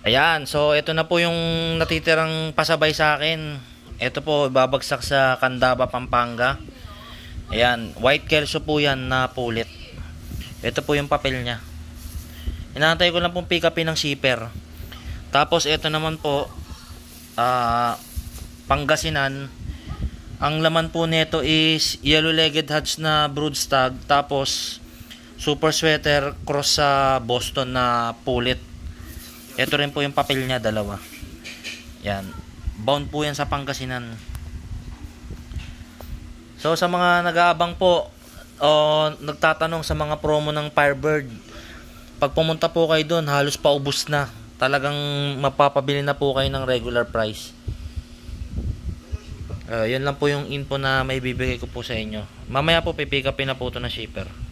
Ayan, so ito na po yung natitirang pasabay sa akin. Ito po, babagsak sa Candaba, Pampanga. Ayan, white kelso po yan na pulit. Ito po yung papel niya. Inaantay ko lang pong pick upin ng shipper. Tapos ito naman po, uh, Pangasinan. Ang laman po nito is yellow-legged hatch na broodstag. Tapos, super sweater cross sa Boston na pulit ito rin po yung papel niya, dalawa. Yan. Bound po yan sa Pangasinan. So sa mga nag-aabang po o oh, nagtatanong sa mga promo ng Firebird, pag pumunta po kayo doon, halos paubos na. Talagang mapapabili na po kayo ng regular price. Uh, yan lang po yung info na may bibigay ko po sa inyo. Mamaya po pipick upin na po ito ng shipper.